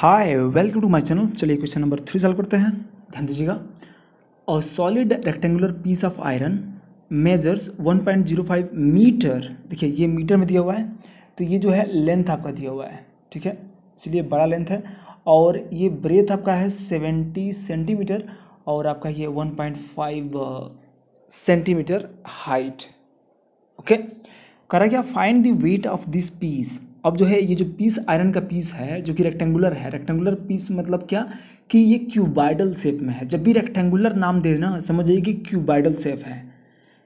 hi welcome to my channel चलिए question number three solve करते हैं ध्यान दीजिएगा a solid rectangular piece of iron measures 1.05 metre देखिए ये मीटर में दिया हुआ है तो ये जो है लेंथ आपका दिया हुआ है ठीक है इसलिए बड़ा लेंथ है और ये ब्रेथ आपका है 70 सेंटीमीटर और आपका ये वन सेंटीमीटर हाइट ओके करा क्या find the weight of this piece अब जो है ये जो पीस आयरन का पीस है जो कि रेक्टेंगुलर है रेक्टेंगुलर पीस मतलब क्या कि ये क्यूबाइडल शेप में है जब भी रेक्टेंगुलर नाम दे ना समझ जाइए कि क्यूबाइडल शेप है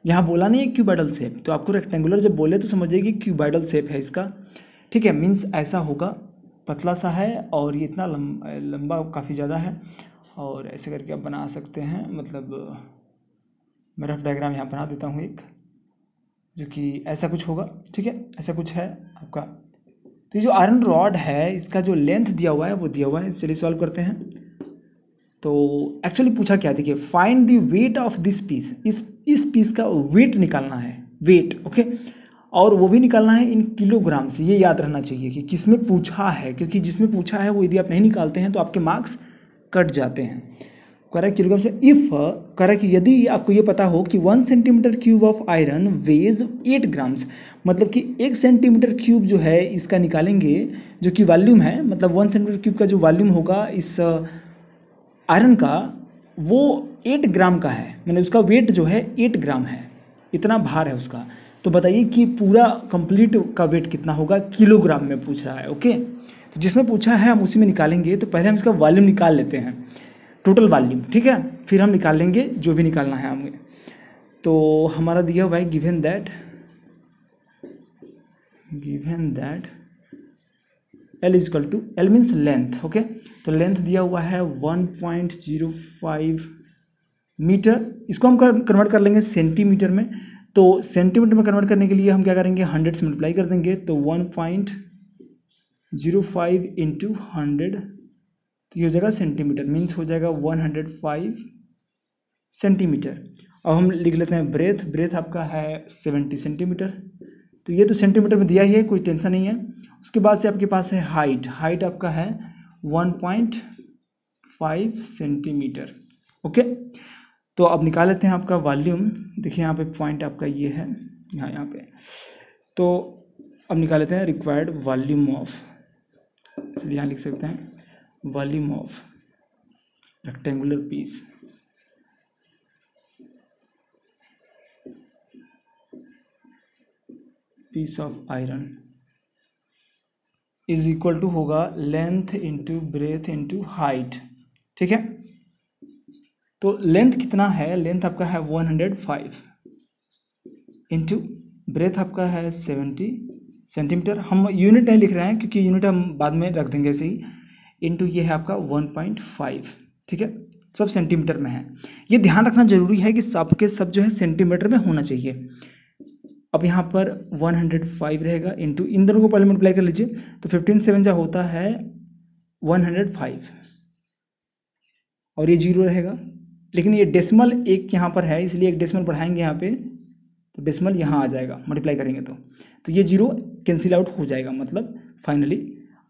यहाँ बोला नहीं है क्यूबाइडल शेप तो आपको रेक्टेंगुलर जब बोले तो समझ जाइए कि क्यूबाइडल शेप है इसका ठीक है मीन्स ऐसा होगा पतला सा है और ये इतना लंब, लंबा काफ़ी ज़्यादा है और ऐसे करके आप बना सकते हैं मतलब मैं रफ डायग्राम यहाँ बना देता हूँ एक जो कि ऐसा कुछ होगा ठीक है ऐसा कुछ है आपका तो ये जो आयरन रॉड है इसका जो लेंथ दिया हुआ है वो दिया हुआ है चलिए सॉल्व करते हैं तो एक्चुअली पूछा क्या देखिए find the weight of this piece इस इस पीस का वेट निकालना है वेट ओके और वो भी निकालना है इन किलोग्राम से ये याद रहना चाहिए कि किस में पूछा है क्योंकि जिसमें पूछा है वो यदि आप नहीं निकालते हैं तो आपके मार्क्स कट जाते हैं करेक्ट चलिए ऑप्शन इफ करेक्ट यदि आपको ये पता हो कि one centimetre cube of iron weighs eight grams मतलब कि एक सेंटीमीटर क्यूब जो है इसका निकालेंगे जो कि वॉल्यूम है मतलब वन सेंटीमीटर क्यूब का जो वॉल्यूम होगा इस आयरन uh, का वो एट ग्राम का है मैंने उसका वेट जो है एट ग्राम है इतना भार है उसका तो बताइए कि पूरा कंप्लीट का वेट कितना होगा किलोग्राम में पूछ रहा है ओके तो जिसमें पूछा है हम उसी में निकालेंगे तो पहले हम इसका वॉल्यूम निकाल लेते हैं टोटल वॉल्यूम ठीक है फिर हम निकाल लेंगे जो भी निकालना है हमें तो हमारा दिया हुआ है given that given that L is equal to L means length okay तो लेंथ दिया हुआ है one point zero five metre इसको हम कन्वर्ट कर लेंगे सेंटीमीटर में तो सेंटीमीटर में कन्वर्ट करने के लिए हम क्या करेंगे हंड्रेड से मल्टीप्लाई कर देंगे तो one point zero five into hundred तो ये हो जाएगा सेंटीमीटर मीन्स हो जाएगा वन हंड्रेड फाइव सेंटीमीटर अब हम लिख लेते हैं ब्रेथ ब्रेथ आपका है सेवेंटी सेंटीमीटर तो ये तो सेंटीमीटर में दिया ही है कोई टेंशन नहीं है उसके बाद से आपके पास है हाइट हाइट आपका है one point five centimetre okay तो अब निकाल लेते हैं आपका वॉल्यूम देखिए यहाँ पे पॉइंट आपका ये है यहाँ यहाँ पे तो अब निकाल लेते हैं रिक्वायर्ड वॉल्यूम ऑफ चलिए यहाँ लिख सकते हैं volume of rectangular piece piece of iron is equal to होगा length into breadth into height ठीक है तो लेंथ कितना है लेंथ आपका है 105 इंटू ब्रेथ आपका है 70 सेंटीमीटर हम यूनिट नहीं लिख रहे हैं क्योंकि यूनिट हम बाद में रख देंगे ऐसे ही इंटू ये है आपका वन पॉइंट फाइव ठीक है सब सेंटीमीटर में है ये ध्यान रखना जरूरी है कि सबके सब जो है सेंटीमीटर में होना चाहिए अब यहाँ पर 105 रहेगा इंटू इन दोनों को पहले मल्टीप्लाई कर लीजिए तो फिफ्टीन सेवन जो होता है 105 और ये जीरो रहेगा लेकिन ये डेसिमल एक यहाँ पर है इसलिए एक डेसिमल बढ़ाएंगे यहाँ पे तो डेसिमल यहाँ आ जाएगा मल्टीप्लाई करेंगे तो तो ये जीरो कैंसिल आउट हो जाएगा मतलब फाइनली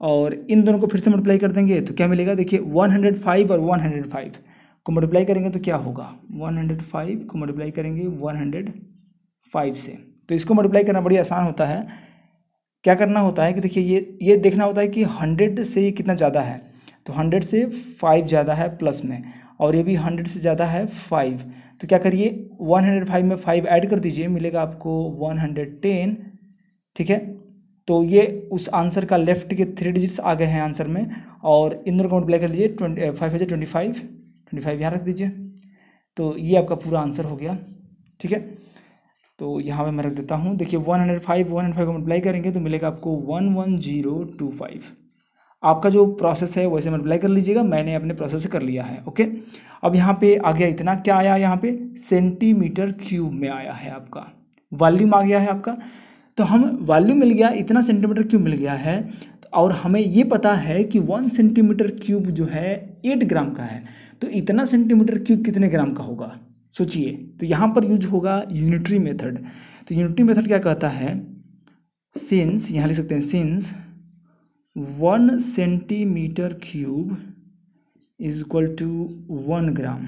और इन दोनों को फिर से मल्टीप्लाई कर देंगे तो क्या मिलेगा देखिए 105 और 105 को मल्टीप्लाई करेंगे तो क्या होगा 105 को मल्टीप्लाई करेंगे 105 से तो इसको मल्टीप्लाई करना बड़ी आसान होता है क्या करना होता है कि देखिए ये ये देखना होता है कि हंड्रेड से ये कितना ज़्यादा है तो हंड्रेड से फाइव ज़्यादा है प्लस में और ये भी हंड्रेड से ज़्यादा है फाइव तो क्या करिए वन हंड्रेड फाइव में फाइव ऐड कर दीजिए मिलेगा आपको वन हंड्रेड टेन ठीक है तो ये उस आंसर का लेफ्ट के थ्री डिजिट्स आ गए हैं आंसर में और इंदर काउंट मल्टीप्लाई कर लीजिए ट्वेंटी फाइव हज़ार ट्वेंटी फाइव ट्वेंटी फाइव यहाँ रख दीजिए तो ये आपका पूरा आंसर हो गया ठीक है तो यहाँ पे मैं रख देता हूँ देखिए one hundred five one hundred five को मल्टीप्लाई करेंगे तो मिलेगा आपको one one zero two five आपका जो प्रोसेस है वैसे मल्टीप्लाई कर लीजिएगा मैंने अपने प्रोसेस कर लिया है ओके अब यहाँ पर आ गया इतना क्या आया यहाँ पर सेंटीमीटर क्यूब में आया है आपका वॉल्यूम आ गया है आपका तो हम वैल्यू मिल गया इतना सेंटीमीटर क्यूब मिल गया है और हमें ये पता है कि वन सेंटीमीटर क्यूब जो है एट ग्राम का है तो इतना सेंटीमीटर क्यूब कितने ग्राम का होगा सोचिए तो यहाँ पर यूज होगा यूनिटरी मेथड तो यूनिटरी मेथड क्या कहता है सिंस यहाँ लिख सकते हैं since one centimetre cube is equal to one gram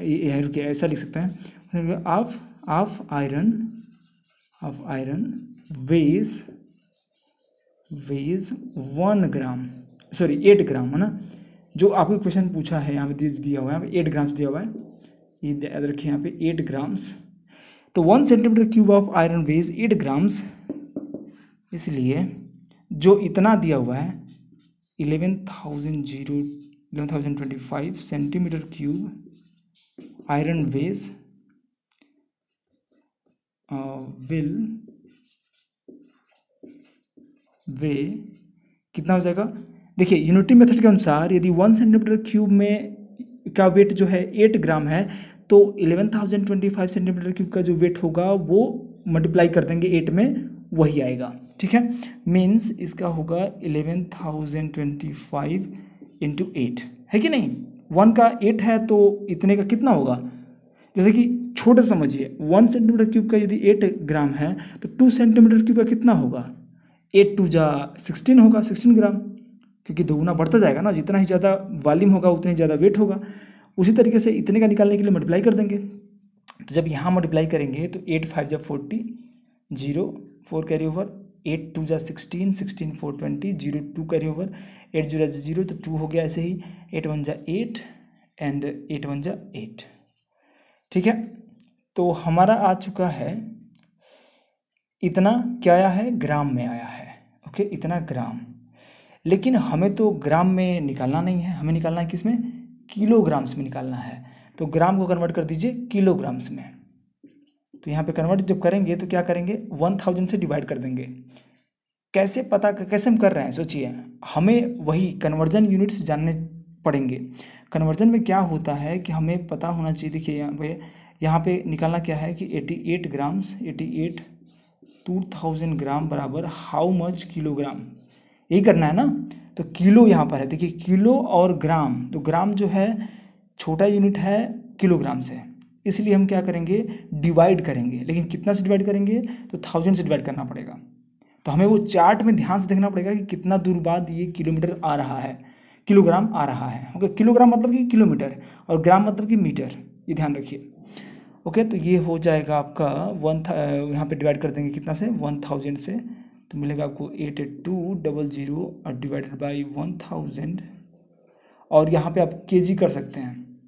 रुकिए ऐसा लिख सकते हैं of of iron of iron weighs weighs one gram sorry eight gram है ना जो आपको क्वेश्चन पूछा है यहाँ पे दिया हुआ है यहाँ पे एट ग्राम्स दिया हुआ है ये याद रखिए यहाँ पे एट ग्राम्स तो one centimetre cube of iron weighs eight grams इसलिए जो इतना दिया हुआ है eleven thousand zero eleven thousand twenty five centimetre cube iron weighs will uh, weigh कितना हो जाएगा देखिए यूनिटी मेथड के अनुसार यदि वन सेंटीमीटर क्यूब में का वेट जो है एट ग्राम है तो eleven thousand twenty five centimetre cube का जो वेट होगा वो मल्टीप्लाई कर देंगे एट में वही आएगा ठीक है मीन्स इसका होगा eleven thousand twenty five into eight है कि नहीं वन का एट है तो इतने का कितना होगा जैसे कि छोटे समझिए वन सेंटीमीटर क्यूब का यदि एट ग्राम है तो टू सेंटीमीटर क्यूब का कितना होगा एट टू जा सिक्सटीन होगा सिक्सटीन ग्राम क्योंकि दोगुना बढ़ता जाएगा ना जितना ही ज़्यादा वॉल्यूम होगा उतना ही ज़्यादा वेट होगा उसी तरीके से इतने का निकालने के लिए मल्टीप्लाई कर देंगे तो जब यहाँ मल्टीप्लाई करेंगे तो एट फाइव जा forty zero four carry over eight two जा sixteen sixteen four twenty zero two carry over eight zero zero तो टू हो गया ऐसे ही एट वन जा एट एंड एट वन जा एट ठीक है तो हमारा आ चुका है इतना क्या आया है ग्राम में आया है ओके इतना ग्राम लेकिन हमें तो ग्राम में निकालना नहीं है हमें निकालना है किसमें किलोग्राम्स में निकालना है तो ग्राम को कन्वर्ट कर दीजिए किलोग्राम्स में तो यहाँ पे कन्वर्ट जब करेंगे तो क्या करेंगे वन थाउजेंड से डिवाइड कर देंगे कैसे पता कैसे हम कर रहे हैं सोचिए हमें वही कन्वर्जन यूनिट्स जानने पड़ेंगे कन्वर्जन में क्या होता है कि हमें पता होना चाहिए देखिए यहाँ पे यहाँ पे निकालना क्या है कि 88 ग्राम्स 88 टू थाउजेंड ग्राम बराबर हाउ मच किलोग्राम यही करना है ना तो किलो यहाँ पर है देखिए किलो और ग्राम तो ग्राम जो है छोटा यूनिट है किलोग्राम से इसलिए हम क्या करेंगे डिवाइड करेंगे लेकिन कितना से डिवाइड करेंगे तो थाउजेंड से डिवाइड करना पड़ेगा तो हमें वो चार्ट में ध्यान से देखना पड़ेगा कि कितना दूर बाद ये किलोमीटर आ रहा है किलोग्राम आ रहा है ओके किलोग्राम मतलब कि किलोमीटर और ग्राम मतलब कि मीटर ये ध्यान रखिए ओके तो ये हो जाएगा आपका वन था यहाँ पे डिवाइड कर देंगे कितना से वन थाउजेंड से तो मिलेगा आपको eight eight two double zero और डिवाइडेड बाई वन थाउजेंड और यहाँ पे आप के जी कर सकते हैं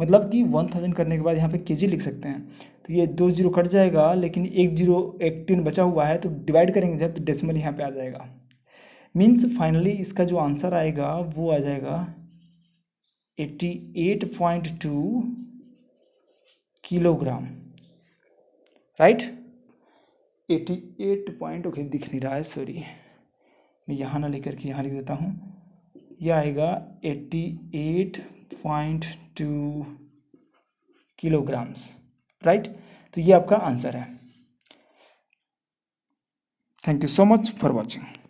मतलब कि वन थाउजेंड करने के बाद यहाँ पे के जी लिख सकते हैं तो ये दो जीरो कट जाएगा लेकिन एक जीरो एटीन बचा हुआ है तो डिवाइड करेंगे जब तो डेसिमल यहाँ पे आ जाएगा मीन्स फाइनली इसका जो आंसर आएगा वो आ जाएगा eighty eight point two kilogram right eighty eight point okay दिख नहीं रहा है सॉरी मैं यहाँ ना लेकर के यहाँ लिख देता हूँ यह आएगा eighty eight point two kilograms right तो ये आपका आंसर है thank you so much for watching